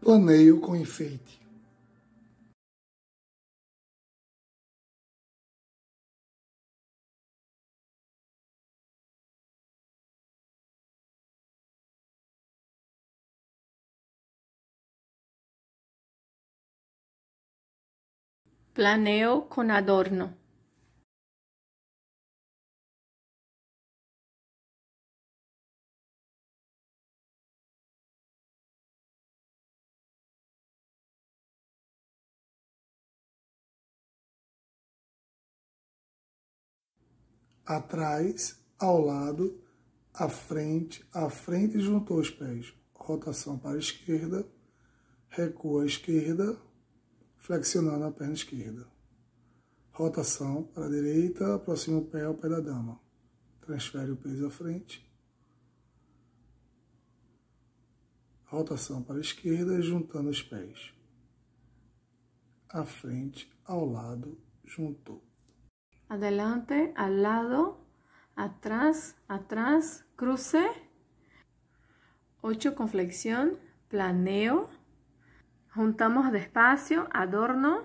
Planeio com enfeite. Planeo con adorno. atrás, ao lado, à frente, à frente e juntou os pés. Rotação para a esquerda, recua à esquerda, flexionando a perna esquerda. Rotação para a direita, aproxima o pé ao pé da dama. Transfere o peso à frente. Rotação para a esquerda, juntando os pés. À frente, ao lado, juntou adelante, al lado, atrás, atrás, cruce. 8 con flexión, planeo. Juntamos despacio, adorno.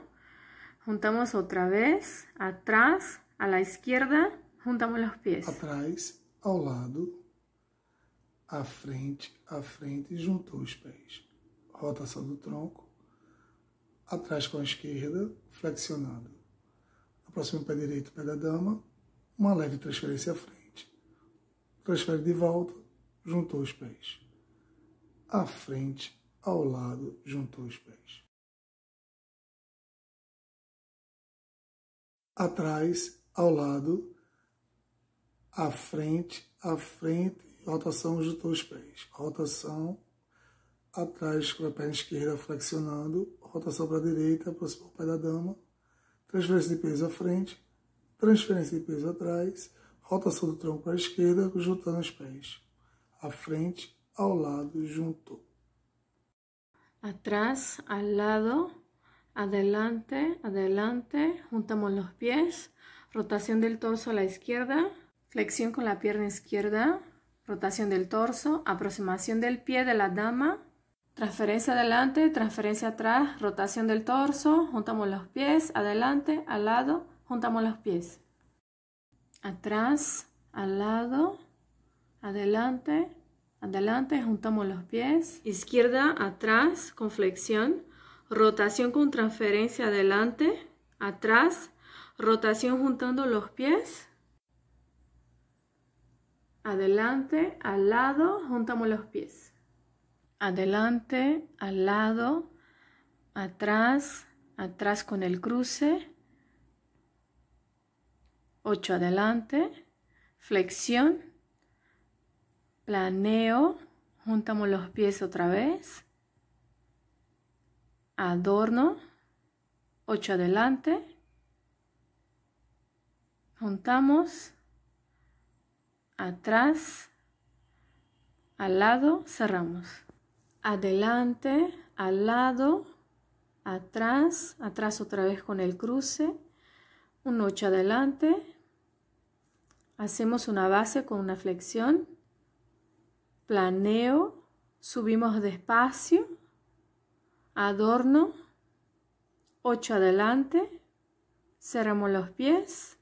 Juntamos otra vez, atrás, a la izquierda, juntamos los pies. Atrás, ao lado, à frente, à frente, juntou os pés. Rotação do tronco, atrás com a esquerda, flexionando próximo pé direito pé da dama, uma leve transferência à frente, transfere de volta, juntou os pés, à frente, ao lado, juntou os pés. Atrás, ao lado, à frente, à frente, rotação, juntou os pés. Rotação, atrás com a perna esquerda flexionando, rotação para a direita, aproximou o pé da dama, transferência de peso a frente, transferência de peso atrás, rotación del tronco para la izquierda, juntando os pés. À frente, al lado, junto. Atrás, al lado, adelante, adelante, juntamos los pies, rotación del torso a la izquierda, flexión con la pierna izquierda, rotación del torso, aproximación del pie de la dama, Transferencia adelante, transferencia atrás, rotación del torso, juntamos los pies, adelante, al lado, juntamos los pies. Atrás, al lado, adelante, adelante, juntamos los pies. Izquierda, atrás, con flexión, rotación con transferencia adelante, atrás, rotación juntando los pies. Adelante, al lado, juntamos los pies adelante, al lado, atrás, atrás con el cruce, 8 adelante, flexión, planeo, juntamos los pies otra vez, adorno, 8 adelante, juntamos, atrás, al lado, cerramos adelante, al lado, atrás, atrás otra vez con el cruce, un 8 adelante, hacemos una base con una flexión, planeo, subimos despacio, adorno, ocho adelante, cerramos los pies,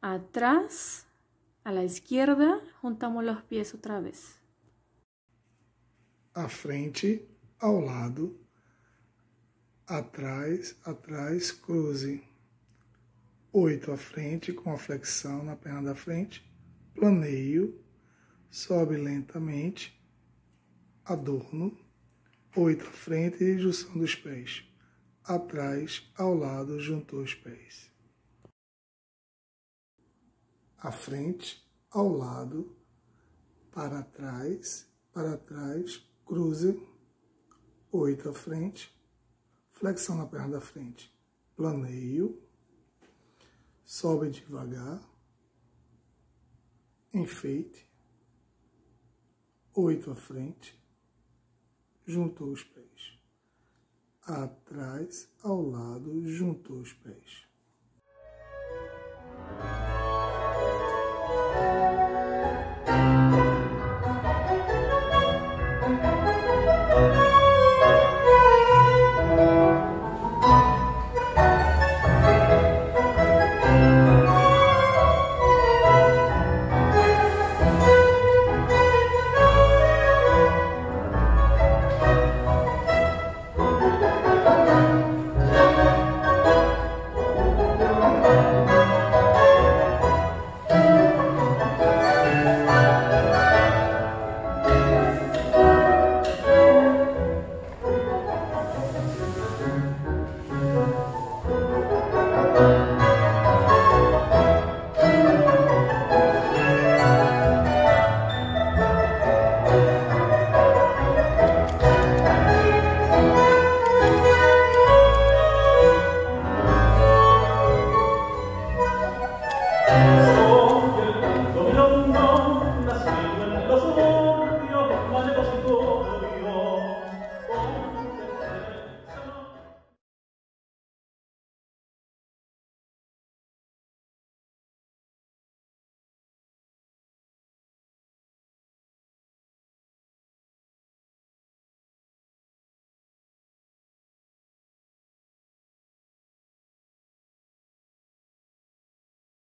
atrás, a la izquierda, juntamos los pies otra vez. à frente, ao lado, atrás, atrás, cruze. Oito à frente, com a flexão na perna da frente, planeio, sobe lentamente, adorno, oito à frente e junção dos pés, atrás, ao lado, juntou os pés. À frente, ao lado, para trás, para trás, cruze, oito à frente, flexão na perna da frente, planeio, sobe devagar, enfeite, oito à frente, juntou os pés, atrás, ao lado, juntou os pés.